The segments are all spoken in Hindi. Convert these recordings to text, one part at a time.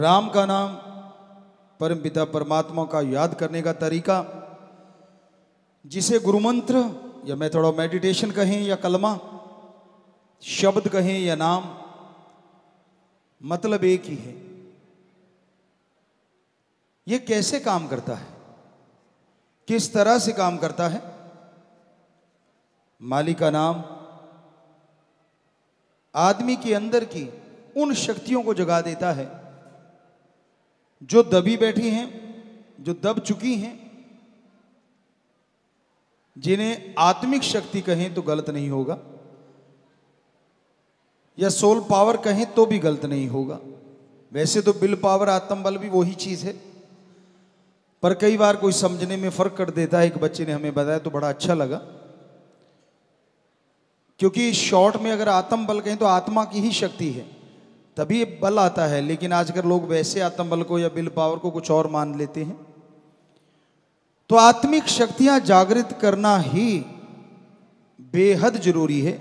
राम का नाम परम पिता परमात्मा का याद करने का तरीका जिसे गुरुमंत्र या मैं थोड़ा मेडिटेशन कहें या कलमा शब्द कहें या नाम मतलब एक ही है ये कैसे काम करता है किस तरह से काम करता है मालिक का नाम आदमी के अंदर की उन शक्तियों को जगा देता है जो दबी बैठी हैं जो दब चुकी हैं जिन्हें आत्मिक शक्ति कहें तो गलत नहीं होगा या सोल पावर कहें तो भी गलत नहीं होगा वैसे तो बिल पावर आत्म बल भी वही चीज़ है पर कई बार कोई समझने में फ़र्क कर देता है एक बच्चे ने हमें बताया तो बड़ा अच्छा लगा क्योंकि शॉर्ट में अगर आत्म बल कहें तो आत्मा की ही शक्ति है तभी बल आता है लेकिन आजकल लोग वैसे आत्मबल को या बिल पावर को कुछ और मान लेते हैं तो आत्मिक शक्तियां जागृत करना ही बेहद जरूरी है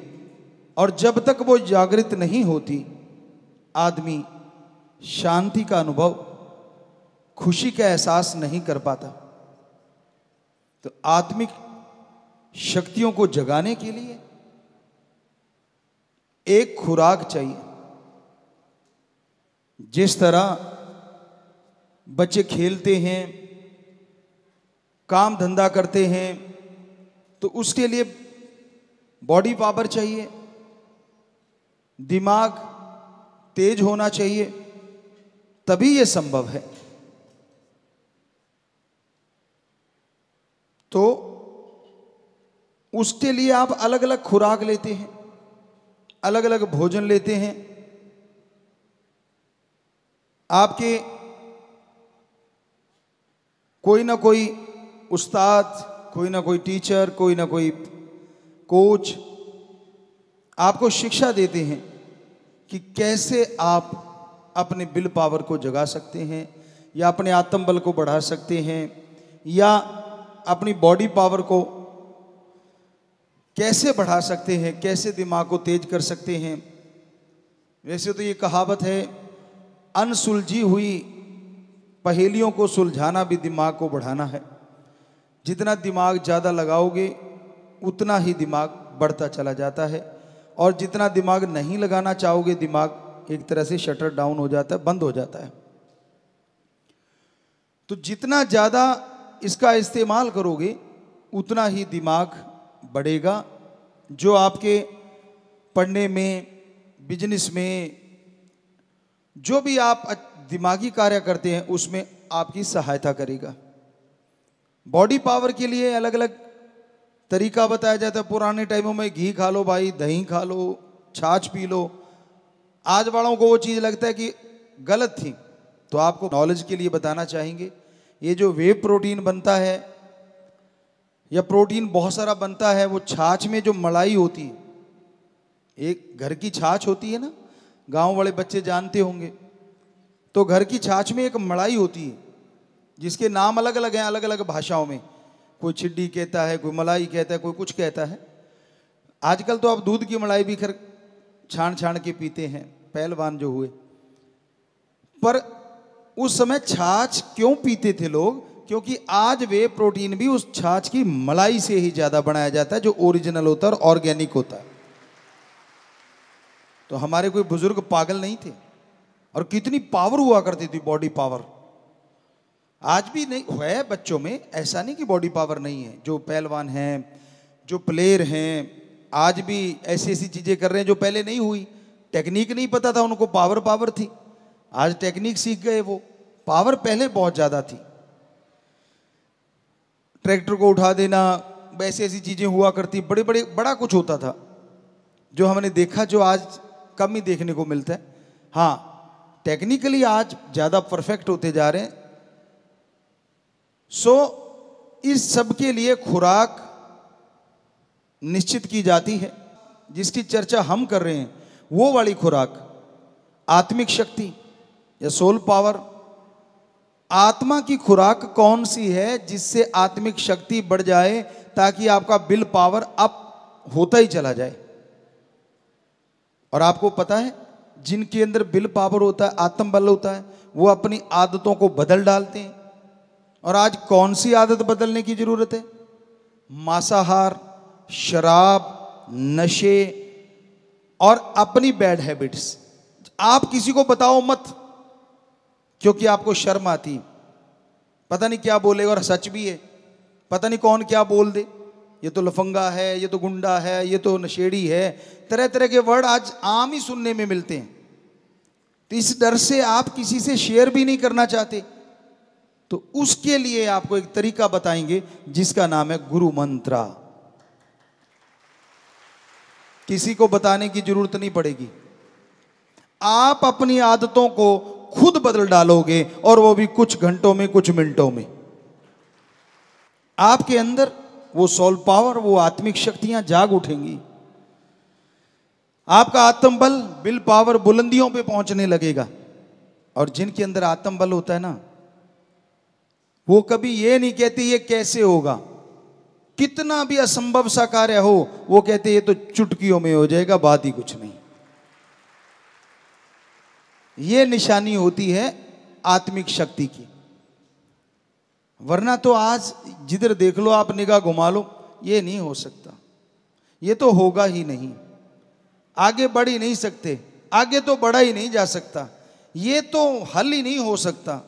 और जब तक वो जागृत नहीं होती आदमी शांति का अनुभव खुशी का एहसास नहीं कर पाता तो आत्मिक शक्तियों को जगाने के लिए एक खुराक चाहिए जिस तरह बच्चे खेलते हैं काम धंधा करते हैं तो उसके लिए बॉडी पावर चाहिए दिमाग तेज होना चाहिए तभी यह संभव है तो उसके लिए आप अलग अलग खुराक लेते हैं अलग अलग भोजन लेते हैं आपके कोई ना कोई उस्ताद कोई ना कोई टीचर कोई ना कोई कोच आपको शिक्षा देते हैं कि कैसे आप अपने बिल पावर को जगा सकते हैं या अपने आत्म बल को बढ़ा सकते हैं या अपनी बॉडी पावर को कैसे बढ़ा सकते हैं कैसे दिमाग को तेज कर सकते हैं वैसे तो ये कहावत है अनसुलझी हुई पहेलियों को सुलझाना भी दिमाग को बढ़ाना है जितना दिमाग ज़्यादा लगाओगे उतना ही दिमाग बढ़ता चला जाता है और जितना दिमाग नहीं लगाना चाहोगे दिमाग एक तरह से शटर डाउन हो जाता है बंद हो जाता है तो जितना ज़्यादा इसका इस्तेमाल करोगे उतना ही दिमाग बढ़ेगा जो आपके पढ़ने में बिजनेस में जो भी आप दिमागी कार्य करते हैं उसमें आपकी सहायता करेगा बॉडी पावर के लिए अलग अलग तरीका बताया जाता है पुराने टाइमों में घी खा लो भाई दही खा लो छाछ पी लो आज वालों को वो चीज़ लगता है कि गलत थी तो आपको नॉलेज के लिए बताना चाहेंगे ये जो वेब प्रोटीन बनता है या प्रोटीन बहुत सारा बनता है वो छाछ में जो मलाई होती है एक घर की छाछ होती है ना गांव वाले बच्चे जानते होंगे तो घर की छाछ में एक मड़ाई होती है जिसके नाम अलग अलग हैं अलग अलग भाषाओं में कोई छिड्डी कहता है कोई मलाई कहता है कोई कुछ कहता है आजकल तो आप दूध की मलाई भी खर छान छान के पीते हैं पहलवान जो हुए पर उस समय छाछ क्यों पीते थे लोग क्योंकि आज वे प्रोटीन भी उस छाछ की मलाई से ही ज़्यादा बनाया जाता है जो ओरिजिनल होता है और ऑर्गेनिक होता है तो हमारे कोई बुजुर्ग पागल नहीं थे और कितनी पावर हुआ करती थी बॉडी पावर आज भी नहीं है बच्चों में ऐसा नहीं कि बॉडी पावर नहीं है जो पहलवान हैं जो प्लेयर हैं आज भी ऐसी ऐसी चीज़ें कर रहे हैं जो पहले नहीं हुई टेक्निक नहीं पता था उनको पावर पावर थी आज टेक्निक सीख गए वो पावर पहले बहुत ज़्यादा थी ट्रैक्टर को उठा देना ऐसी ऐसी चीज़ें हुआ करती बड़े बड़े बड़ा कुछ होता था जो हमने देखा जो आज कम ही देखने को मिलता है हाँ टेक्निकली आज ज़्यादा परफेक्ट होते जा रहे हैं सो so, इस सब के लिए खुराक निश्चित की जाती है जिसकी चर्चा हम कर रहे हैं वो वाली खुराक आत्मिक शक्ति या सोल पावर आत्मा की खुराक कौन सी है जिससे आत्मिक शक्ति बढ़ जाए ताकि आपका बिल पावर अप होता ही चला जाए और आपको पता है जिनके अंदर बिल पावर होता है आत्मबल होता है वो अपनी आदतों को बदल डालते हैं और आज कौन सी आदत बदलने की ज़रूरत है मांसाहार शराब नशे और अपनी बैड हैबिट्स आप किसी को बताओ मत क्योंकि आपको शर्म आती है पता नहीं क्या बोलेगा और सच भी है पता नहीं कौन क्या बोल दे ये तो लफंगा है ये तो गुंडा है ये तो नशेड़ी है तरह तरह के वर्ड आज आम ही सुनने में मिलते हैं तो इस डर से आप किसी से शेयर भी नहीं करना चाहते तो उसके लिए आपको एक तरीका बताएंगे जिसका नाम है गुरु मंत्रा किसी को बताने की जरूरत नहीं पड़ेगी आप अपनी आदतों को खुद बदल डालोगे और वो भी कुछ घंटों में कुछ मिनटों में आपके अंदर वो सोल पावर वो आत्मिक शक्तियां जाग उठेंगी आपका आत्मबल बिल पावर बुलंदियों पे पहुंचने लगेगा और जिनके अंदर आत्मबल होता है ना वो कभी ये नहीं कहते ये कैसे होगा कितना भी असंभव सा कार्य हो वो कहते ये तो चुटकियों में हो जाएगा बात ही कुछ नहीं ये निशानी होती है आत्मिक शक्ति की वरना तो आज जिधर देख लो आप निगाह घुमा लो ये नहीं हो सकता ये तो होगा ही नहीं आगे बढ़ ही नहीं सकते आगे तो बढ़ा ही नहीं जा सकता ये तो हल ही नहीं हो सकता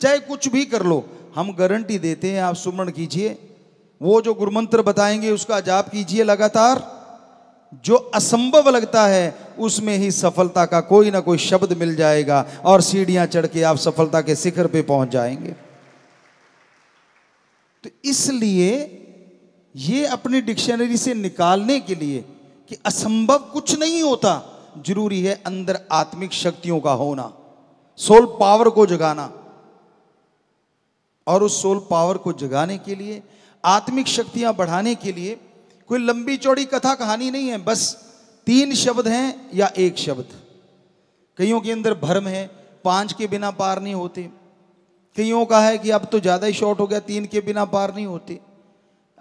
चाहे कुछ भी कर लो हम गारंटी देते हैं आप सुमरण कीजिए वो जो गुरुमंत्र बताएंगे उसका जाप कीजिए लगातार जो असंभव लगता है उसमें ही सफलता का कोई ना कोई शब्द मिल जाएगा और सीढ़ियां चढ़ के आप सफलता के शिखर पे पहुंच जाएंगे तो इसलिए ये अपनी डिक्शनरी से निकालने के लिए कि असंभव कुछ नहीं होता जरूरी है अंदर आत्मिक शक्तियों का होना सोल पावर को जगाना और उस सोल पावर को जगाने के लिए आत्मिक शक्तियां बढ़ाने के लिए कोई लंबी चौड़ी कथा कहानी नहीं है बस तीन शब्द हैं या एक शब्द कईयों के अंदर भ्रम है पांच के बिना पार नहीं होते कईयों का है कि अब तो ज़्यादा ही शॉर्ट हो गया तीन के बिना पार नहीं होते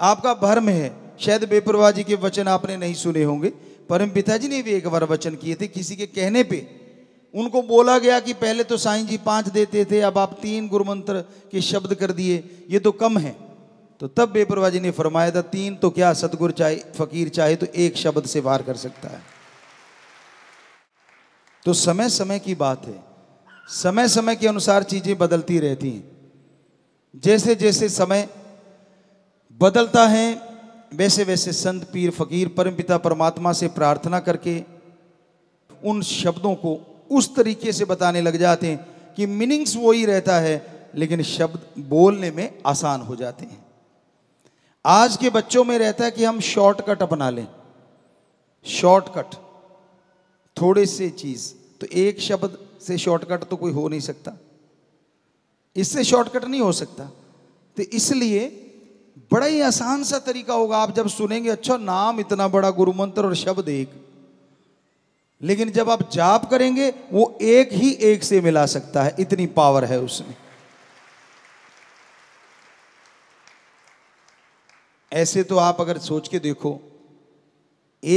आपका भर्म है शायद बेपरवाह जी के वचन आपने नहीं सुने होंगे परम पिताजी ने भी एक बार वचन किए थे किसी के कहने पे उनको बोला गया कि पहले तो साईं जी पांच देते थे अब आप तीन गुरु मंत्र के शब्द कर दिए ये तो कम है तो तब बेपरवाह जी ने फरमाया था तीन तो क्या सतगुर चाहे फकीर चाहे तो एक शब्द से वार कर सकता है तो समय समय की बात है समय समय के अनुसार चीज़ें बदलती रहती हैं जैसे जैसे समय बदलता है वैसे वैसे संत पीर फकीर परमपिता परमात्मा से प्रार्थना करके उन शब्दों को उस तरीके से बताने लग जाते हैं कि मीनिंग्स वो ही रहता है लेकिन शब्द बोलने में आसान हो जाते हैं आज के बच्चों में रहता है कि हम शॉर्टकट अपना लें शॉर्टकट थोड़े से चीज़ तो एक शब्द से शॉर्टकट तो कोई हो नहीं सकता इससे शॉर्टकट नहीं हो सकता तो इसलिए बड़ा ही आसान सा तरीका होगा आप जब सुनेंगे अच्छा नाम इतना बड़ा गुरु मंत्र और शब्द एक लेकिन जब आप जाप करेंगे वो एक ही एक से मिला सकता है इतनी पावर है उसमें ऐसे तो आप अगर सोच के देखो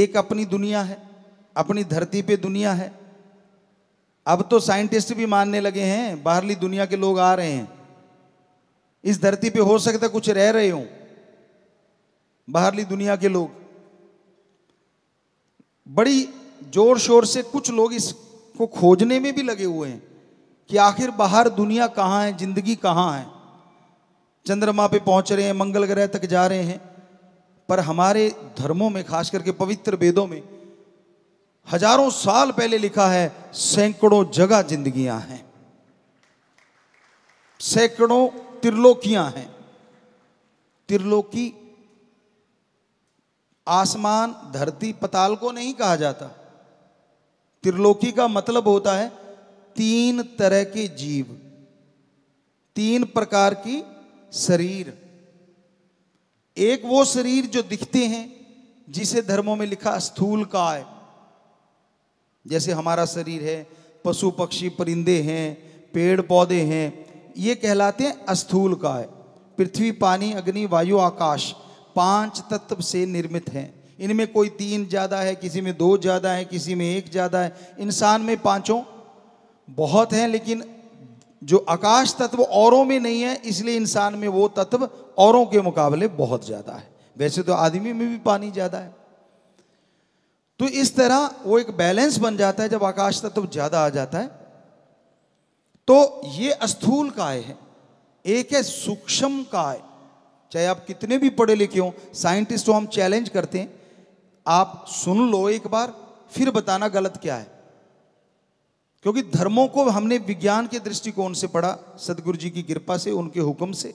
एक अपनी दुनिया है अपनी धरती पे दुनिया है अब तो साइंटिस्ट भी मानने लगे हैं बाहरली दुनिया के लोग आ रहे हैं इस धरती पे हो सकता कुछ रह रहे हों बाहरली दुनिया के लोग बड़ी जोर शोर से कुछ लोग इसको खोजने में भी लगे हुए हैं कि आखिर बाहर दुनिया कहाँ है जिंदगी कहाँ है चंद्रमा पे पहुंच रहे हैं मंगल ग्रह तक जा रहे हैं पर हमारे धर्मों में खास करके पवित्र वेदों में हजारों साल पहले लिखा है सैकड़ों जगह जिंदगियां हैं सैकड़ों त्रिलोकियां हैं त्रिलोकी आसमान धरती पताल को नहीं कहा जाता त्रिलोकी का मतलब होता है तीन तरह के जीव तीन प्रकार की शरीर एक वो शरीर जो दिखते हैं जिसे धर्मों में लिखा स्थूल काय जैसे हमारा शरीर है पशु पक्षी परिंदे हैं पेड़ पौधे हैं ये कहलाते हैं अस्थूल काय पृथ्वी पानी अग्नि वायु आकाश पांच तत्व से निर्मित हैं इनमें कोई तीन ज़्यादा है किसी में दो ज़्यादा है किसी में एक ज़्यादा है इंसान में पांचों बहुत हैं लेकिन जो आकाश तत्व औरों में नहीं है इसलिए इंसान में वो तत्व औरों के मुकाबले बहुत ज़्यादा है वैसे तो आदमी में भी पानी ज़्यादा है तो इस तरह वो एक बैलेंस बन जाता है जब आकाश तत्व तो ज्यादा आ जाता है तो ये स्थूल काय है एक है सूक्ष्म काय चाहे आप कितने भी पढ़े लिखे हो साइंटिस्ट हो हम चैलेंज करते हैं आप सुन लो एक बार फिर बताना गलत क्या है क्योंकि धर्मों को हमने विज्ञान के दृष्टिकोण से पढ़ा सदगुरु जी की कृपा से उनके हुक्म से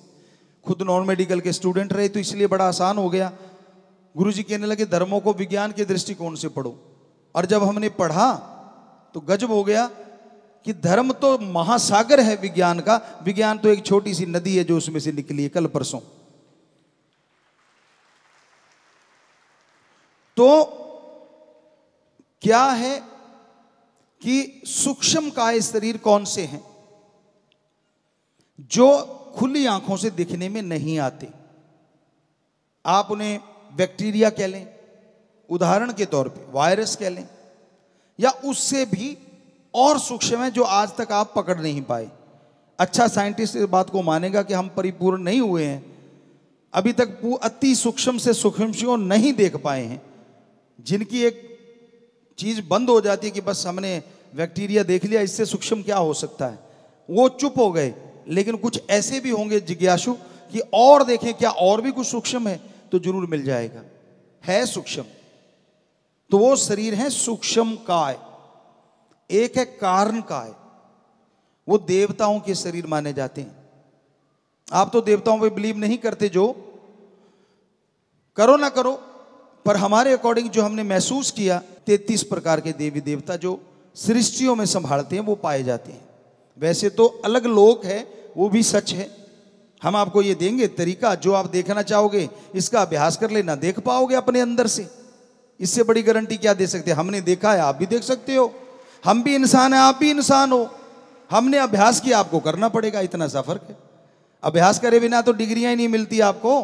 खुद नॉन मेडिकल के स्टूडेंट रहे तो इसलिए बड़ा आसान हो गया गुरु जी कहने लगे धर्मों को विज्ञान के दृष्टिकोण से पढ़ो और जब हमने पढ़ा तो गजब हो गया कि धर्म तो महासागर है विज्ञान का विज्ञान तो एक छोटी सी नदी है जो उसमें से निकली है कल परसों तो क्या है कि सूक्ष्म काय शरीर कौन से हैं जो खुली आंखों से दिखने में नहीं आते आप उन्हें बैक्टीरिया कह लें उदाहरण के तौर पे वायरस कह लें या उससे भी और सूक्ष्म है जो आज तक आप पकड़ नहीं पाए अच्छा साइंटिस्ट इस बात को मानेगा कि हम परिपूर्ण नहीं हुए हैं अभी तक अति सूक्ष्म से सूक्ष्म नहीं देख पाए हैं जिनकी एक चीज़ बंद हो जाती है कि बस हमने बैक्टीरिया देख लिया इससे सूक्ष्म क्या हो सकता है वो चुप हो गए लेकिन कुछ ऐसे भी होंगे जिज्ञासु कि और देखें क्या और भी कुछ सूक्ष्म है तो जरूर मिल जाएगा है सूक्ष्म तो वो शरीर है सूक्ष्म काय एक है कारण काय वो देवताओं के शरीर माने जाते हैं आप तो देवताओं पे बिलीव नहीं करते जो करो ना करो पर हमारे अकॉर्डिंग जो हमने महसूस किया तैतीस प्रकार के देवी देवता जो सृष्टियों में संभालते हैं वो पाए जाते हैं वैसे तो अलग लोक है वो भी सच है हम आपको ये देंगे तरीका जो आप देखना चाहोगे इसका अभ्यास कर लेना देख पाओगे अपने अंदर से इससे बड़ी गारंटी क्या दे सकते हमने देखा है आप भी देख सकते हो हम भी इंसान हैं आप भी इंसान हो हमने अभ्यास किया आपको करना पड़ेगा इतना सा फर्क है अभ्यास करे बिना तो डिग्रियां ही नहीं मिलती आपको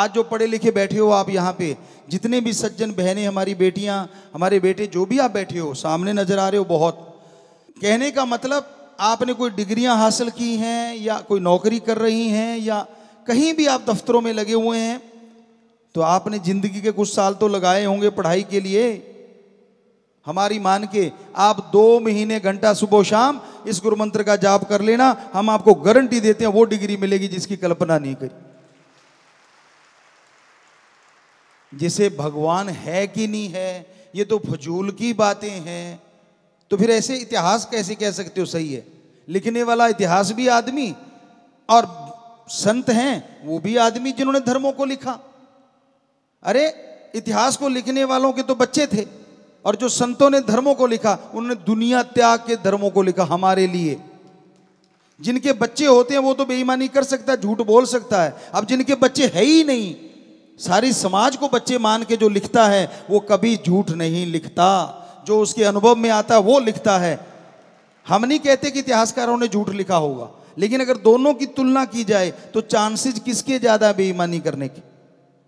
आज जो पढ़े लिखे बैठे हो आप यहाँ पे जितने भी सज्जन बहनें हमारी बेटियां हमारे बेटे जो भी आप बैठे हो सामने नजर आ रहे हो बहुत कहने का मतलब आपने कोई डिग्रियां हासिल की हैं या कोई नौकरी कर रही हैं या कहीं भी आप दफ्तरों में लगे हुए हैं तो आपने ज़िंदगी के कुछ साल तो लगाए होंगे पढ़ाई के लिए हमारी मान के आप दो महीने घंटा सुबह शाम इस गुरु मंत्र का जाप कर लेना हम आपको गारंटी देते हैं वो डिग्री मिलेगी जिसकी कल्पना नहीं करी जिसे भगवान है कि नहीं है ये तो फजूल की बातें हैं तो फिर ऐसे इतिहास कैसे कह सकते हो सही है लिखने वाला इतिहास भी आदमी और संत हैं वो भी आदमी जिन्होंने धर्मों को लिखा अरे इतिहास को लिखने वालों के तो बच्चे थे और जो संतों ने धर्मों को लिखा उन्होंने दुनिया त्याग के धर्मों को लिखा हमारे लिए जिनके बच्चे होते हैं वो तो बेईमानी कर सकता है झूठ बोल सकता है अब जिनके बच्चे है ही नहीं सारी समाज को बच्चे मान के जो लिखता है वो कभी झूठ नहीं लिखता जो उसके अनुभव में आता है वो लिखता है हम नहीं कहते कि इतिहासकारों ने झूठ लिखा होगा लेकिन अगर दोनों की तुलना की जाए तो चांसेस किसके ज़्यादा बेईमानी करने के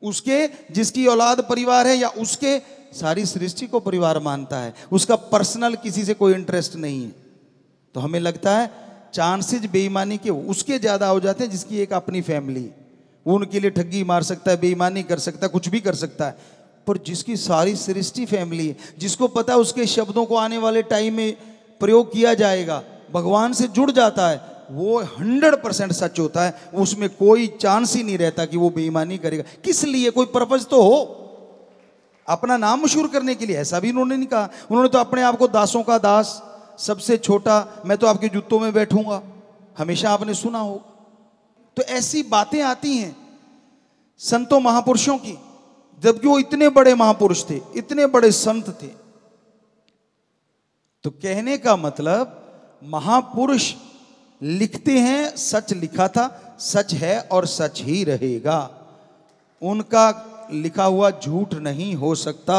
उसके जिसकी औलाद परिवार है या उसके सारी सृष्टि को परिवार मानता है उसका पर्सनल किसी से कोई इंटरेस्ट नहीं है तो हमें लगता है चांसेज बेईमानी के उसके ज़्यादा हो जाते हैं जिसकी एक अपनी फैमिली उनके लिए ठगी मार सकता है बेईमानी कर सकता है कुछ भी कर सकता है पर जिसकी सारी सृष्टि फैमिली है जिसको पता है उसके शब्दों को आने वाले टाइम में प्रयोग किया जाएगा भगवान से जुड़ जाता है वो हंड्रेड परसेंट सच होता है उसमें कोई चांस ही नहीं रहता कि वो बेईमानी करेगा किस लिए कोई पर्पज तो हो अपना नाम मशहूर करने के लिए ऐसा भी उन्होंने नहीं कहा उन्होंने तो अपने आप को दासों का दास सबसे छोटा मैं तो आपके जूतों में बैठूंगा हमेशा आपने सुना हो तो ऐसी बातें आती हैं संतों महापुरुषों की जबकि वो इतने बड़े महापुरुष थे इतने बड़े संत थे तो कहने का मतलब महापुरुष लिखते हैं सच लिखा था सच है और सच ही रहेगा उनका लिखा हुआ झूठ नहीं हो सकता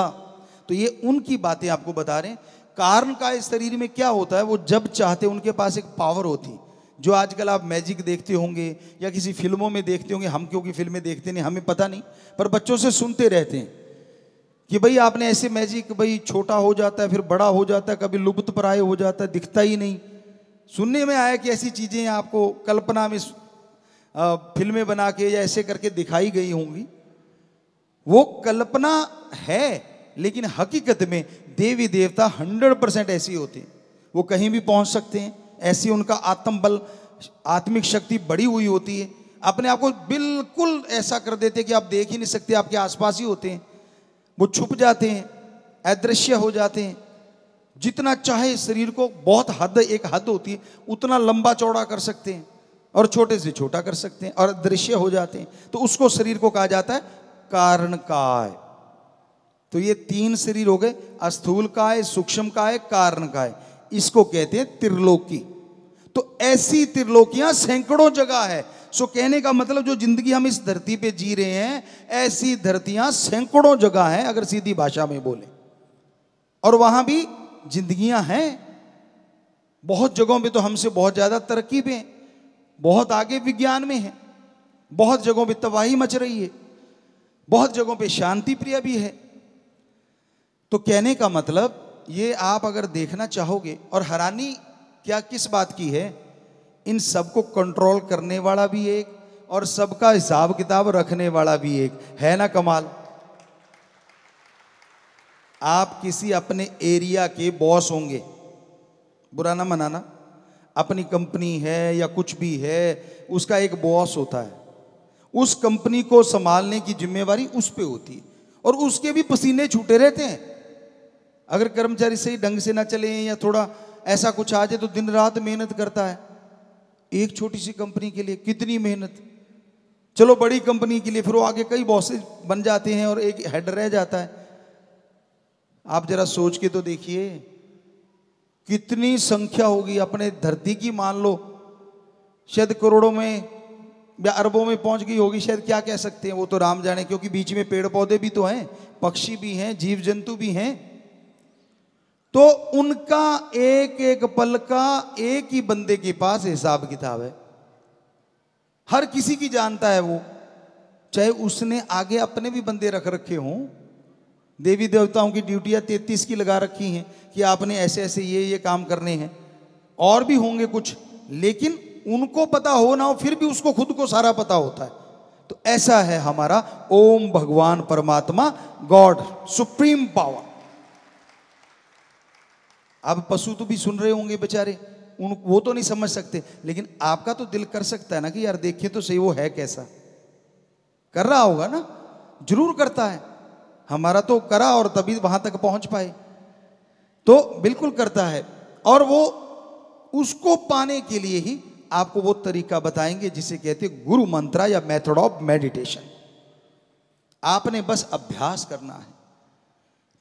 तो ये उनकी बातें आपको बता रहे हैं कारण का इस शरीर में क्या होता है वो जब चाहते उनके पास एक पावर होती जो आजकल आप मैजिक देखते होंगे या किसी फिल्मों में देखते होंगे हम क्योंकि फिल्में देखते नहीं हमें पता नहीं पर बच्चों से सुनते रहते हैं कि भाई आपने ऐसे मैजिक भाई छोटा हो जाता है फिर बड़ा हो जाता है कभी लुप्त प्राय हो जाता है दिखता ही नहीं सुनने में आया कि ऐसी चीज़ें आपको कल्पना में फिल्में बना के या ऐसे करके दिखाई गई होंगी वो कल्पना है लेकिन हकीकत में देवी देवता हंड्रेड परसेंट ऐसे होते हैं वो कहीं भी पहुंच सकते हैं ऐसी उनका आत्मबल आत्मिक शक्ति बढ़ी हुई होती है अपने आप को बिल्कुल ऐसा कर देते कि आप देख ही नहीं सकते आपके आसपास ही होते हैं वो छुप जाते हैं अदृश्य हो जाते हैं जितना चाहे शरीर को बहुत हद एक हद होती है उतना लंबा चौड़ा कर सकते हैं और छोटे से छोटा कर सकते हैं और दृश्य हो जाते हैं तो उसको शरीर को कहा जाता है कारण काय तो ये तीन शरीर हो गए अस्थूल काय सूक्ष्म काय कारण काय इसको कहते हैं त्रिलोकी तो ऐसी त्रिलोकियां सैकड़ों जगह है सो कहने का मतलब जो जिंदगी हम इस धरती पे जी रहे हैं ऐसी धरतियां सैकड़ों जगह हैं अगर सीधी भाषा में बोले और वहां भी जिंदगियां हैं बहुत जगहों पे तो हमसे बहुत ज़्यादा तरक्की पे बहुत आगे विज्ञान में है बहुत जगहों पे तबाही मच रही है बहुत जगहों पे शांति प्रिय भी है तो कहने का मतलब ये आप अगर देखना चाहोगे और हैरानी क्या किस बात की है इन सबको कंट्रोल करने वाला भी एक और सबका हिसाब किताब रखने वाला भी एक है ना कमाल आप किसी अपने एरिया के बॉस होंगे बुरा ना मनाना अपनी कंपनी है या कुछ भी है उसका एक बॉस होता है उस कंपनी को संभालने की जिम्मेवारी उस पर होती है और उसके भी पसीने छूटे रहते हैं अगर कर्मचारी सही ढंग से ना चले या थोड़ा ऐसा कुछ आ जाए तो दिन रात मेहनत करता है एक छोटी सी कंपनी के लिए कितनी मेहनत चलो बड़ी कंपनी के लिए फिर वो आगे कई बॉसेज बन जाते हैं और एक हेड रह जाता है आप जरा सोच के तो देखिए कितनी संख्या होगी अपने धरती की मान लो शायद करोड़ों में या अरबों में पहुंच गई होगी शायद क्या कह सकते हैं वो तो राम जाने क्योंकि बीच में पेड़ पौधे भी तो हैं पक्षी भी हैं जीव जंतु भी हैं तो उनका एक एक पल का एक ही बंदे के पास हिसाब किताब है हर किसी की जानता है वो चाहे उसने आगे अपने भी बंदे रख रखे हों देवी देवताओं की ड्यूटियां तैतीस की लगा रखी हैं कि आपने ऐसे ऐसे ये ये काम करने हैं और भी होंगे कुछ लेकिन उनको पता हो ना हो फिर भी उसको खुद को सारा पता होता है तो ऐसा है हमारा ओम भगवान परमात्मा गॉड सुप्रीम पावर अब पशु तो भी सुन रहे होंगे बेचारे उन वो तो नहीं समझ सकते लेकिन आपका तो दिल कर सकता है ना कि यार देखिए तो सही वो है कैसा कर रहा होगा ना जरूर करता है हमारा तो करा और तभी वहां तक पहुंच पाए तो बिल्कुल करता है और वो उसको पाने के लिए ही आपको वो तरीका बताएंगे जिसे कहते गुरु मंत्रा या मेथड ऑफ मेडिटेशन आपने बस अभ्यास करना है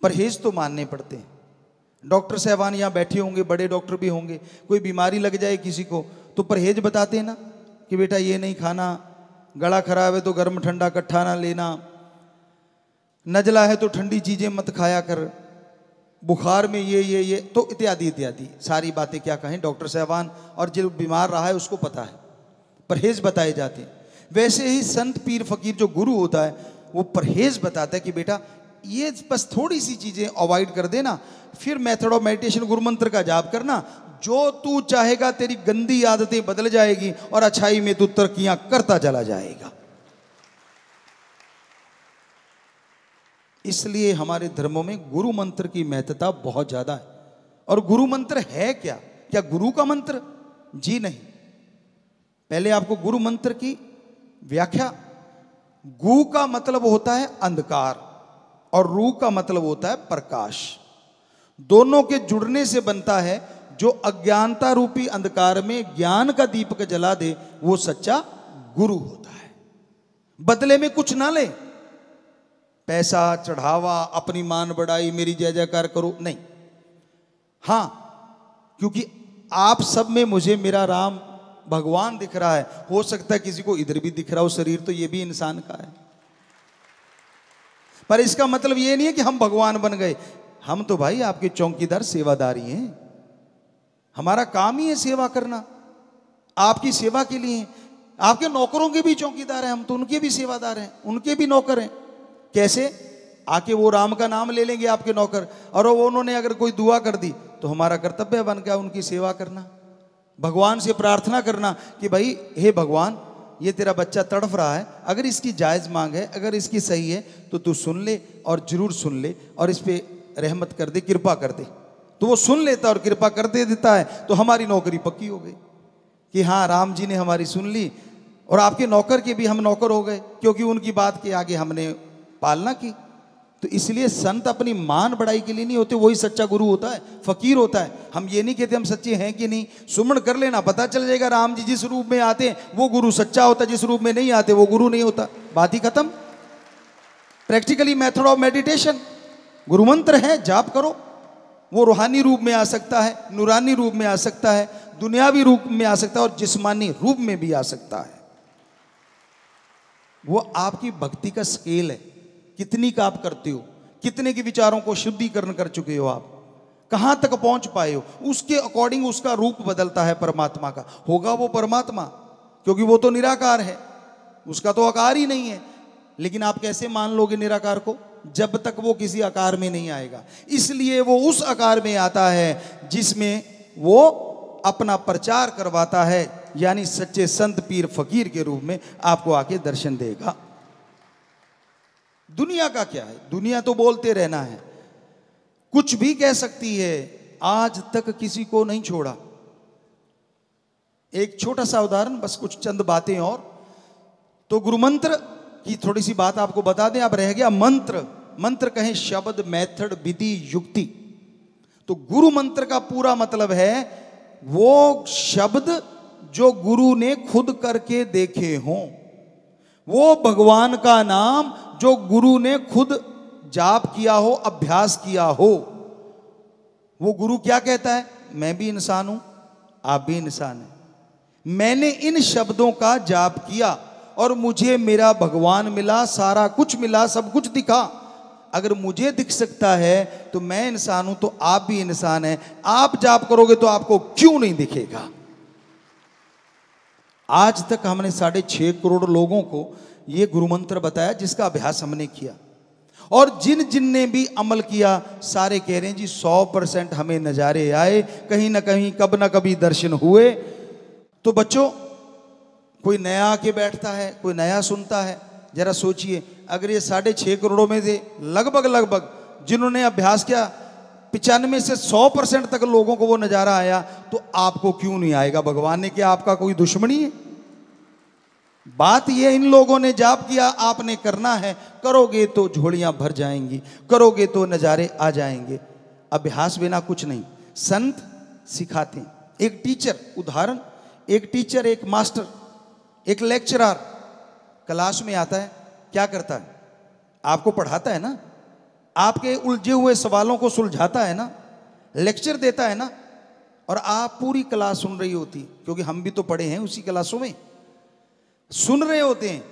परहेज तो मानने पड़ते हैं डॉक्टर साहबान यहाँ बैठे होंगे बड़े डॉक्टर भी होंगे कोई बीमारी लग जाए किसी को तो परहेज बताते हैं ना कि बेटा ये नहीं खाना गला खराब है तो गर्म ठंडा कट्ठा ना लेना नजला है तो ठंडी चीज़ें मत खाया कर बुखार में ये ये ये तो इत्यादि इत्यादि सारी बातें क्या कहें डॉक्टर साहबान और जो बीमार रहा है उसको पता है परहेज बताए जाते हैं वैसे ही संत पीर फकीर जो गुरु होता है वो परहेज बताता है कि बेटा ये बस थोड़ी सी चीज़ें अवॉइड कर देना फिर मेथड ऑफ मेडिटेशन गुरु मंत्र का जाप करना जो तू चाहेगा तेरी गंदी आदतें बदल जाएगी और अच्छाई में तू तरक्या करता चला जाएगा इसलिए हमारे धर्मों में गुरु मंत्र की महत्ता बहुत ज़्यादा है और गुरु मंत्र है क्या क्या गुरु का मंत्र जी नहीं पहले आपको गुरु मंत्र की व्याख्या गु का मतलब होता है अंधकार और रू का मतलब होता है प्रकाश दोनों के जुड़ने से बनता है जो अज्ञानता रूपी अंधकार में ज्ञान का दीपक जला दे वो सच्चा गुरु होता है बदले में कुछ ना ले पैसा चढ़ावा अपनी मान बढ़ाई मेरी जय जयकार करो नहीं हां क्योंकि आप सब में मुझे मेरा राम भगवान दिख रहा है हो सकता है किसी को इधर भी दिख रहा हो शरीर तो ये भी इंसान का है पर इसका मतलब ये नहीं है कि हम भगवान बन गए हम तो भाई आपके चौकीदार सेवादारी हैं हमारा काम ही है सेवा करना आपकी सेवा के लिए आपके नौकरों के भी चौकीदार हैं हम तो उनके भी सेवादार हैं उनके भी नौकर हैं कैसे आके वो राम का नाम ले लेंगे आपके नौकर और वो उन्होंने अगर कोई दुआ कर दी तो हमारा कर्तव्य बन गया उनकी सेवा करना भगवान से प्रार्थना करना कि भाई हे भगवान ये तेरा बच्चा तड़फ रहा है अगर इसकी जायज़ मांग है अगर इसकी सही है तो तू सुन ले और ज़रूर सुन ले और इस पर रहमत कर दे कृपा कर दे तो वो सुन लेता और कृपा कर दे देता है तो हमारी नौकरी पक्की हो गई कि हाँ राम जी ने हमारी सुन ली और आपके नौकर के भी हम नौकर हो गए क्योंकि उनकी बात के आगे हमने पालना की तो इसलिए संत अपनी मान बढ़ाई के लिए नहीं होते वही सच्चा गुरु होता है फकीर होता है हम ये नहीं कहते हम सच्चे हैं कि नहीं सुमण कर लेना पता चल जाएगा राम जी जिस रूप में आते हैं वो गुरु सच्चा होता जिस रूप में नहीं आते वो गुरु नहीं होता बात ही खत्म प्रैक्टिकली मेथड ऑफ मेडिटेशन गुरु मंत्र है जाप करो वो रूहानी रूप में आ सकता है नुरानी रूप में आ सकता है दुनियावी रूप में आ सकता है और जिसमानी रूप में भी आ सकता है वो आपकी भक्ति का स्केल है कितनी का आप करते हो कितने के विचारों को शुद्धिकरण कर चुके हो आप कहां तक पहुंच पाए हो उसके अकॉर्डिंग उसका रूप बदलता है परमात्मा का होगा वो परमात्मा क्योंकि वो तो निराकार है उसका तो आकार ही नहीं है लेकिन आप कैसे मान लोगे निराकार को जब तक वो किसी आकार में नहीं आएगा इसलिए वो उस आकार में आता है जिसमें वो अपना प्रचार करवाता है यानी सच्चे संत पीर फकीर के रूप में आपको आके दर्शन देगा दुनिया का क्या है दुनिया तो बोलते रहना है कुछ भी कह सकती है आज तक किसी को नहीं छोड़ा एक छोटा सा उदाहरण बस कुछ चंद बातें और तो मंत्र की थोड़ी सी बात आपको बता दें अब रह गया मंत्र मंत्र कहें शब्द मेथड विधि युक्ति तो गुरु मंत्र का पूरा मतलब है वो शब्द जो गुरु ने खुद करके देखे हों वो भगवान का नाम जो गुरु ने खुद जाप किया हो अभ्यास किया हो वो गुरु क्या कहता है मैं भी इंसान हूं आप भी इंसान हैं मैंने इन शब्दों का जाप किया और मुझे मेरा भगवान मिला सारा कुछ मिला सब कुछ दिखा अगर मुझे दिख सकता है तो मैं इंसान हूं तो आप भी इंसान हैं आप जाप करोगे तो आपको क्यों नहीं दिखेगा आज तक हमने साढ़े छह करोड़ लोगों को ये गुरु मंत्र बताया जिसका अभ्यास हमने किया और जिन जिन ने भी अमल किया सारे कह रहे हैं जी सौ परसेंट हमें नज़ारे आए कहीं ना कहीं कब ना कभी दर्शन हुए तो बच्चों कोई नया आके बैठता है कोई नया सुनता है जरा सोचिए अगर ये साढ़े छः करोड़ों में से लगभग लगभग जिन्होंने अभ्यास किया पिचानवे से सौ परसेंट तक लोगों को वो नज़ारा आया तो आपको क्यों नहीं आएगा भगवान ने क्या आपका कोई दुश्मनी है बात यह इन लोगों ने जाप किया आपने करना है करोगे तो झोलियां भर जाएंगी करोगे तो नज़ारे आ जाएंगे अभ्यास बिना कुछ नहीं संत सिखाते हैं एक टीचर उदाहरण एक टीचर एक मास्टर एक लेक्चरर क्लास में आता है क्या करता है आपको पढ़ाता है ना आपके उलझे हुए सवालों को सुलझाता है ना लेक्चर देता है ना और आप पूरी क्लास सुन रही होती क्योंकि हम भी तो पढ़े हैं उसी क्लासों में सुन रहे होते हैं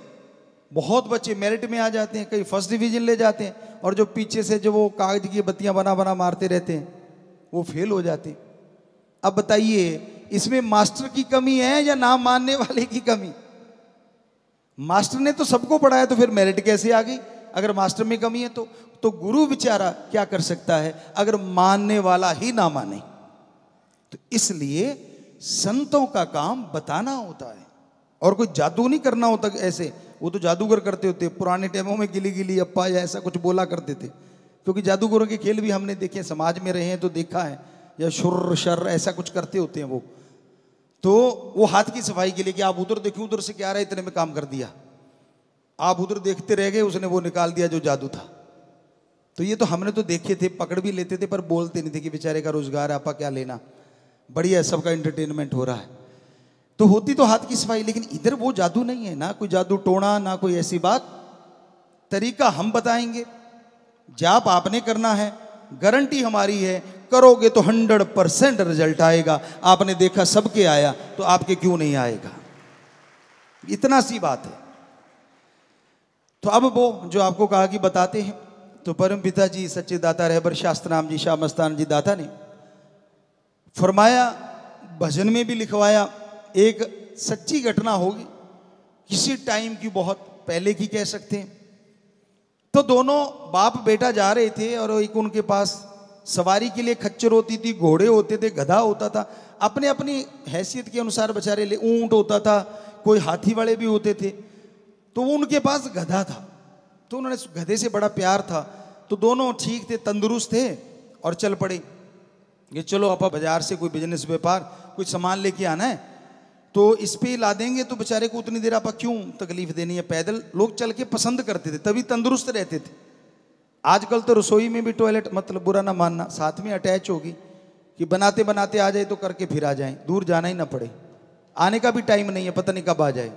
बहुत बच्चे मेरिट में आ जाते हैं कहीं फर्स्ट डिवीजन ले जाते हैं और जो पीछे से जो वो कागज की बत्तियां बना बना मारते रहते हैं वो फेल हो जाते हैं अब बताइए इसमें मास्टर की कमी है या ना मानने वाले की कमी मास्टर ने तो सबको पढ़ाया तो फिर मेरिट कैसे आ गई अगर मास्टर में कमी है तो तो गुरु बेचारा क्या कर सकता है अगर मानने वाला ही ना माने तो इसलिए संतों का काम बताना होता है और कोई जादू नहीं करना होता ऐसे वो तो जादूगर करते होते पुराने टाइमों में गिली गिली अप्पा या ऐसा कुछ बोला करते थे क्योंकि जादूगरों के खेल भी हमने देखे समाज में रहे हैं तो देखा है या शुर शर ऐसा कुछ करते होते हैं वो तो वो हाथ की सफाई के लिए कि आप उधर देखो उधर से क्या रहा है इतने में काम कर दिया आप उधर देखते रह गए उसने वो निकाल दिया जो जादू था तो ये तो हमने तो देखे थे पकड़ भी लेते थे पर बोलते नहीं थे कि बेचारे का रोजगार आपा क्या लेना बढ़िया सबका एंटरटेनमेंट हो रहा है तो होती तो हाथ की सफाई लेकिन इधर वो जादू नहीं है ना कोई जादू टोना ना कोई ऐसी बात तरीका हम बताएंगे जाप आपने करना है गारंटी हमारी है करोगे तो हंड्रेड परसेंट रिजल्ट आएगा आपने देखा सबके आया तो आपके क्यों नहीं आएगा इतना सी बात है तो अब वो जो आपको कहा कि बताते हैं तो परम पिता जी सच्चे दाता रहबर शास्त्र नाम जी श्यामस्तान जी दाता ने फरमाया भजन में भी लिखवाया एक सच्ची घटना होगी किसी टाइम की बहुत पहले की कह सकते हैं तो दोनों बाप बेटा जा रहे थे और एक उनके पास सवारी के लिए खच्चर होती थी घोड़े होते थे गधा होता था अपने अपनी हैसियत के अनुसार बेचारे ले ऊंट होता था कोई हाथी वाले भी होते थे तो वो उनके पास गधा था तो उन्होंने गधे से बड़ा प्यार था तो दोनों ठीक थे तंदुरुस्त थे और चल पड़े ये चलो आप बाजार से कोई बिजनेस व्यापार कुछ सामान लेके आना है तो इस पर ला देंगे तो बेचारे को उतनी देर आप क्यों तकलीफ देनी है पैदल लोग चल के पसंद करते थे तभी तंदुरुस्त रहते थे आजकल तो रसोई में भी टॉयलेट मतलब बुरा ना मानना साथ में अटैच होगी कि बनाते बनाते आ जाए तो करके फिर आ जाए दूर जाना ही ना पड़े आने का भी टाइम नहीं है पता नहीं कब आ जाए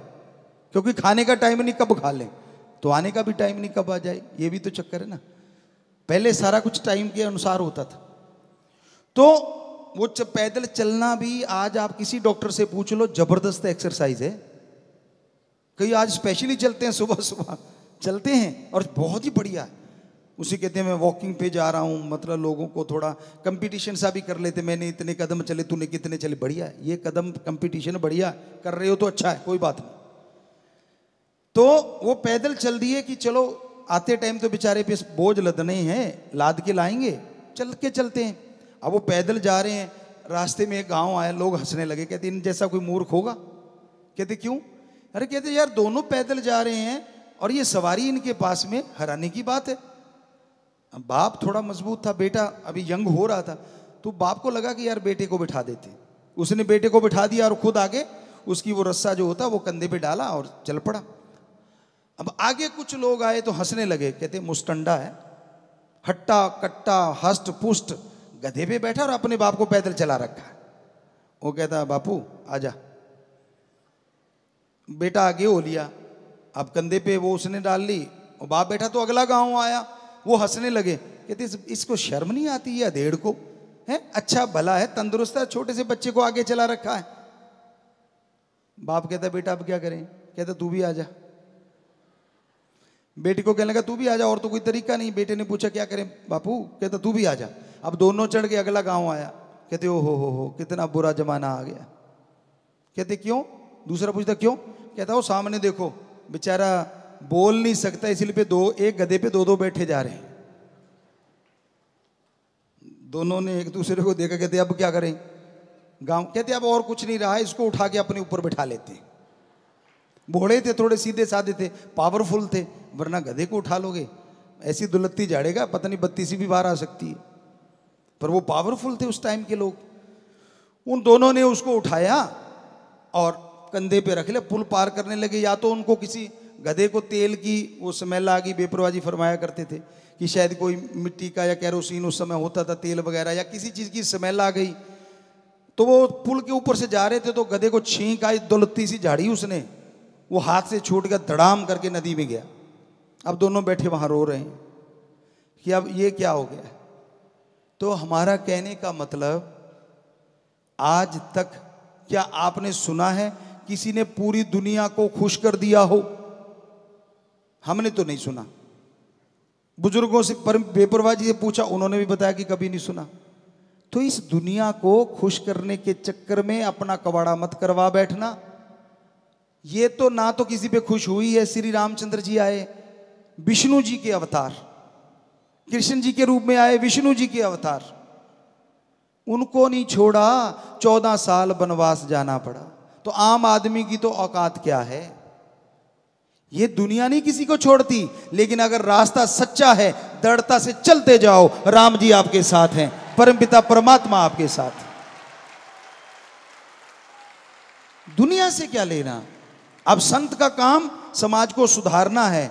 क्योंकि खाने का टाइम नहीं कब खा लें तो आने का भी टाइम नहीं कब आ जाए ये भी तो चक्कर है ना पहले सारा कुछ टाइम के अनुसार होता था तो वो पैदल चलना भी आज आप किसी डॉक्टर से पूछ लो जबरदस्त एक्सरसाइज है कई आज स्पेशली चलते हैं सुबह सुबह चलते हैं और बहुत ही बढ़िया है उसी कहते हैं मैं वॉकिंग पे जा रहा हूँ मतलब लोगों को थोड़ा कंपटीशन सा भी कर लेते मैंने इतने कदम चले तूने कितने चले बढ़िया ये कदम कंपटीशन बढ़िया कर रहे हो तो अच्छा है कोई बात नहीं तो वो पैदल चल दिए कि चलो आते टाइम तो बेचारे पे बोझ लदने हैं लाद के लाएंगे चल के चलते हैं अब वो पैदल जा रहे हैं रास्ते में एक गांव आया लोग हंसने लगे कहते इन जैसा कोई मूर्ख होगा कहते क्यों अरे कहते यार दोनों पैदल जा रहे हैं और ये सवारी इनके पास में हराने की बात है बाप थोड़ा मजबूत था बेटा अभी यंग हो रहा था तो बाप को लगा कि यार बेटे को बिठा देते उसने बेटे को बिठा दिया और खुद आगे उसकी वो रस्सा जो होता वो कंधे पे डाला और चल पड़ा अब आगे कुछ लोग आए तो हंसने लगे कहते मुस्टंडा है हट्टा कट्टा हस्त पुष्ट गधे पे बैठा और अपने बाप को पैदल चला रखा वो कहता बापू आ बेटा आगे हो लिया अब कंधे पे वो उसने डाल ली और बाप बैठा तो अगला गांव आया वो हंसने लगे कहते इस, इसको शर्म नहीं आती है अधेड़ को है अच्छा भला है तंदुरुस्त है छोटे से बच्चे को आगे चला रखा है बाप कहता बेटा अब क्या करें कहता तू भी आ जा बेटी को कहने लगा तू भी आ जा और तो कोई तरीका नहीं बेटे ने पूछा क्या करें बापू कहता तू भी आ जा अब दोनों चढ़ के अगला गांव आया कहते ओ हो हो हो कितना बुरा जमाना आ गया कहते क्यों दूसरा पूछता क्यों कहता वो सामने देखो बेचारा बोल नहीं सकता इसलिए दो एक गधे पे दो दो बैठे जा रहे हैं दोनों ने एक दूसरे को देखा कहते अब क्या करें गांव कहते अब और कुछ नहीं रहा इसको उठा के अपने ऊपर बैठा लेते बूढ़े थे थोड़े सीधे साधे थे पावरफुल थे वरना गधे को उठा लोगे ऐसी दुलत्ती जाड़ेगा पता नहीं बत्तीसी भी बाहर आ सकती है पर वो पावरफुल थे उस टाइम के लोग उन दोनों ने उसको उठाया और कंधे पे रख लिया पुल पार करने लगे या तो उनको किसी गधे को तेल की वो स्मेल आ गई बेपरवाजी फरमाया करते थे कि शायद कोई मिट्टी का या कैरोसिन उस समय होता था तेल वगैरह या किसी चीज़ की स्मेल आ गई तो वो पुल के ऊपर से जा रहे थे तो गधे को छींक आई दौलती सी झाड़ी उसने वो हाथ से छूट गया धड़ाम करके नदी में गया अब दोनों बैठे वहाँ रो रहे हैं कि अब ये क्या हो गया तो हमारा कहने का मतलब आज तक क्या आपने सुना है किसी ने पूरी दुनिया को खुश कर दिया हो हमने तो नहीं सुना बुजुर्गों से परम बेपरवाह जी से पूछा उन्होंने भी बताया कि कभी नहीं सुना तो इस दुनिया को खुश करने के चक्कर में अपना कबाड़ा मत करवा बैठना ये तो ना तो किसी पे खुश हुई है श्री रामचंद्र जी आए विष्णु जी के अवतार कृष्ण जी के रूप में आए विष्णु जी के अवतार उनको नहीं छोड़ा चौदह साल वनवास जाना पड़ा तो आम आदमी की तो औकात क्या है ये दुनिया नहीं किसी को छोड़ती लेकिन अगर रास्ता सच्चा है दृढ़ता से चलते जाओ राम जी आपके साथ हैं परम पिता परमात्मा आपके साथ दुनिया से क्या लेना अब संत का काम समाज को सुधारना है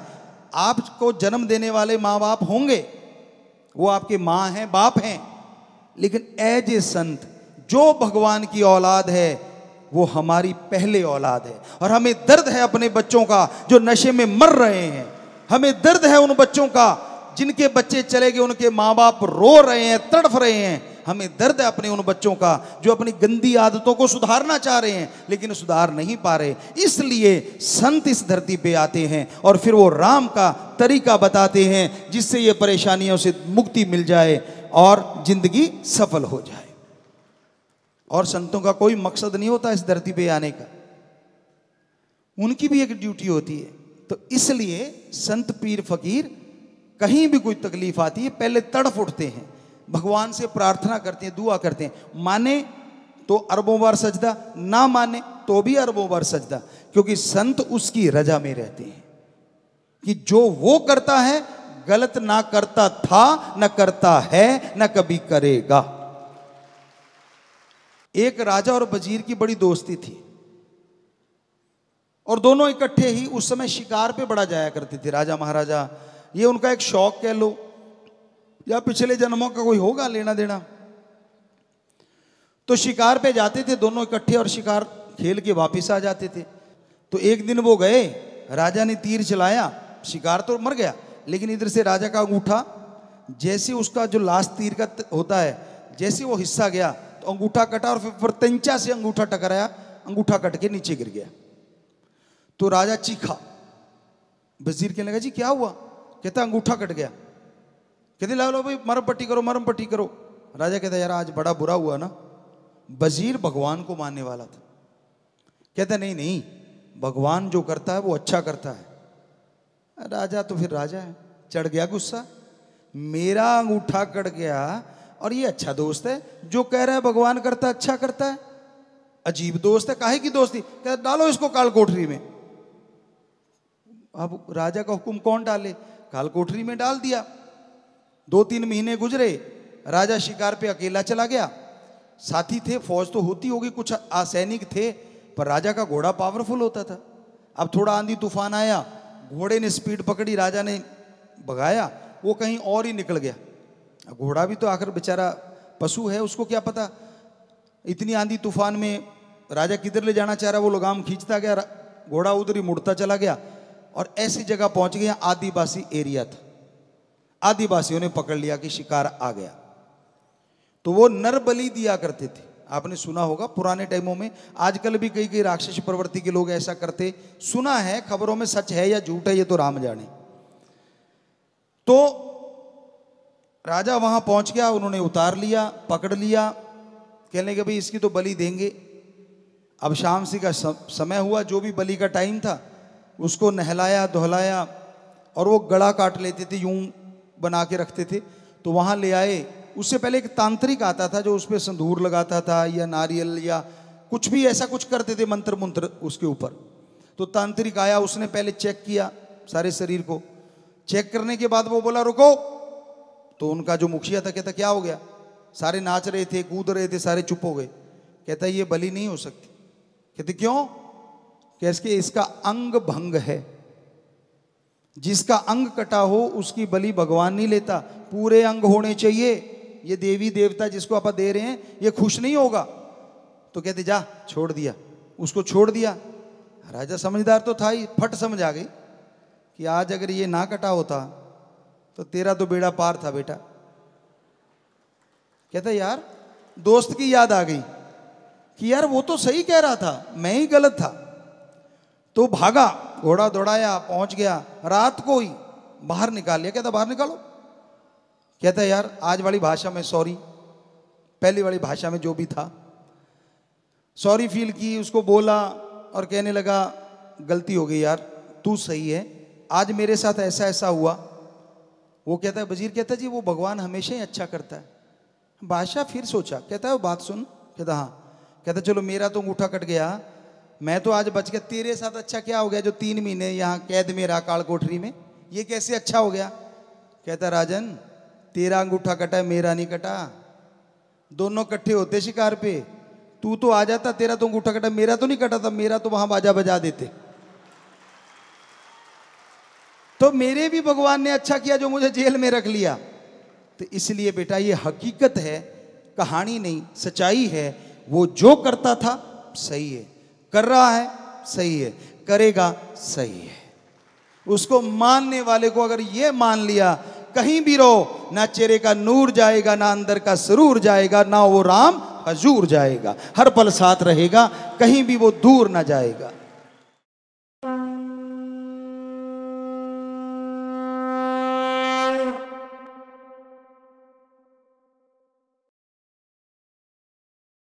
आपको जन्म देने वाले मां बाप होंगे वो आपके माँ हैं बाप हैं लेकिन एज ए संत जो भगवान की औलाद है वो हमारी पहले औलाद है और हमें दर्द है अपने बच्चों का जो नशे में मर रहे हैं हमें दर्द है उन बच्चों का जिनके बच्चे चले गए उनके माँ बाप रो रहे हैं तड़फ रहे हैं हमें दर्द है अपने उन बच्चों का जो अपनी गंदी आदतों को सुधारना चाह रहे हैं लेकिन सुधार नहीं पा रहे इसलिए संत इस धरती पे आते हैं और फिर वो राम का तरीका बताते हैं जिससे ये परेशानियों से मुक्ति मिल जाए और जिंदगी सफल हो जाए और संतों का कोई मकसद नहीं होता इस धरती पर आने का उनकी भी एक ड्यूटी होती है तो इसलिए संत पीर फकीर कहीं भी कोई तकलीफ आती है पहले तड़फ उठते हैं भगवान से प्रार्थना करते हैं दुआ करते हैं माने तो अरबों बार सजदा ना माने तो भी अरबों बार सजदा क्योंकि संत उसकी रजा में रहते हैं कि जो वो करता है गलत ना करता था ना करता है ना कभी करेगा एक राजा और वजीर की बड़ी दोस्ती थी और दोनों इकट्ठे ही उस समय शिकार पे बड़ा जाया करते थे राजा महाराजा ये उनका एक शौक कह लो या पिछले जन्मों का कोई होगा लेना देना तो शिकार पे जाते थे दोनों इकट्ठे और शिकार खेल के वापिस आ जाते थे तो एक दिन वो गए राजा ने तीर चलाया शिकार तो मर गया लेकिन इधर से राजा का अंगूठा जैसे उसका जो लास्ट तीर का होता है जैसे वो हिस्सा गया तो अंगूठा कटा और फिर प्रत्यंचा से अंगूठा टकराया अंगूठा कट के नीचे गिर गया तो राजा चीखा वजीर कहने लगा जी क्या हुआ कहता अंगूठा कट गया कहते ला लो भाई मरम पट्टी करो मरम पट्टी करो राजा कहता यार आज बड़ा बुरा हुआ ना वजीर भगवान को मानने वाला था कहता नहीं नहीं भगवान जो करता है वो अच्छा करता है राजा तो फिर राजा है चढ़ गया गुस्सा मेरा अंगूठा कट गया और ये अच्छा दोस्त है जो कह रहा है भगवान करता अच्छा करता है अजीब दोस्त है काहे की दोस्ती कहता डालो इसको काल कोठरी में अब राजा का हुक्म कौन डाले काल कोठरी में डाल दिया दो तीन महीने गुजरे राजा शिकार पे अकेला चला गया साथी थे फौज तो होती होगी कुछ असैनिक थे पर राजा का घोड़ा पावरफुल होता था अब थोड़ा आंधी तूफान आया घोड़े ने स्पीड पकड़ी राजा ने भगाया वो कहीं और ही निकल गया घोड़ा भी तो आखिर बेचारा पशु है उसको क्या पता इतनी आंधी तूफान में राजा किधर ले जाना चाह रहा वो लगाम खींचता गया घोड़ा उधर ही मुड़ता चला गया और ऐसी जगह पहुंच गया आदिवासी एरिया था आदिवासियों ने पकड़ लिया कि शिकार आ गया तो वो नर बलि दिया करते थे आपने सुना होगा पुराने टाइमों में आजकल भी कई कई राक्षस प्रवृत्ति के लोग ऐसा करते सुना है खबरों में सच है या झूठ है ये तो राम जाने तो राजा वहां पहुंच गया उन्होंने उतार लिया पकड़ लिया कहने के भाई इसकी तो बलि देंगे अब शाम सी का समय हुआ जो भी बलि का टाइम था उसको नहलाया धोलाया और वो गला काट लेते थे यूं बना के रखते थे तो वहाँ ले आए उससे पहले एक तांत्रिक आता था जो उस पर संदूर लगाता था या नारियल या कुछ भी ऐसा कुछ करते थे मंत्र मंत्र उसके ऊपर तो तांत्रिक आया उसने पहले चेक किया सारे शरीर को चेक करने के बाद वो बोला रुको तो उनका जो मुखिया था कहता क्या हो गया सारे नाच रहे थे कूद रहे थे सारे चुप हो गए कहता ये बलि नहीं हो सकती कहते क्यों कैसे इसका अंग भंग है जिसका अंग कटा हो उसकी बलि भगवान नहीं लेता पूरे अंग होने चाहिए ये देवी देवता जिसको आप दे रहे हैं ये खुश नहीं होगा तो कहते जा छोड़ दिया उसको छोड़ दिया राजा समझदार तो था ही फट समझ आ गई कि आज अगर ये ना कटा होता तो तेरा तो बेड़ा पार था बेटा कहता यार दोस्त की याद आ गई कि यार वो तो सही कह रहा था मैं ही गलत था तो भागा घोड़ा दौड़ाया पहुंच गया रात को ही बाहर निकाल लिया कहता बाहर निकालो कहता यार आज वाली भाषा में सॉरी पहली वाली भाषा में जो भी था सॉरी फील की उसको बोला और कहने लगा गलती हो गई यार तू सही है आज मेरे साथ ऐसा ऐसा हुआ वो कहता है वजीर कहता है जी वो भगवान हमेशा ही अच्छा करता है बादशाह फिर सोचा कहता है वो बात सुन कहता हाँ कहता चलो मेरा तो अंगूठा कट गया मैं तो आज बच के तेरे साथ अच्छा क्या हो गया जो तीन महीने यहाँ कैद में रहा काल कोठरी में ये कैसे अच्छा हो गया कहता राजन तेरा अंगूठा कटा मेरा नहीं कटा दोनों कट्ठे होते शिकार पे तू तो आ जाता तेरा तो अंगूठा कटा मेरा तो नहीं कटा था मेरा तो वहां बाजा बजा देते तो मेरे भी भगवान ने अच्छा किया जो मुझे जेल में रख लिया तो इसलिए बेटा ये हकीकत है कहानी नहीं सच्चाई है वो जो करता था सही है कर रहा है सही है करेगा सही है उसको मानने वाले को अगर ये मान लिया कहीं भी रहो ना चेहरे का नूर जाएगा ना अंदर का सरूर जाएगा ना वो राम हजूर जाएगा हर पल साथ रहेगा कहीं भी वो दूर ना जाएगा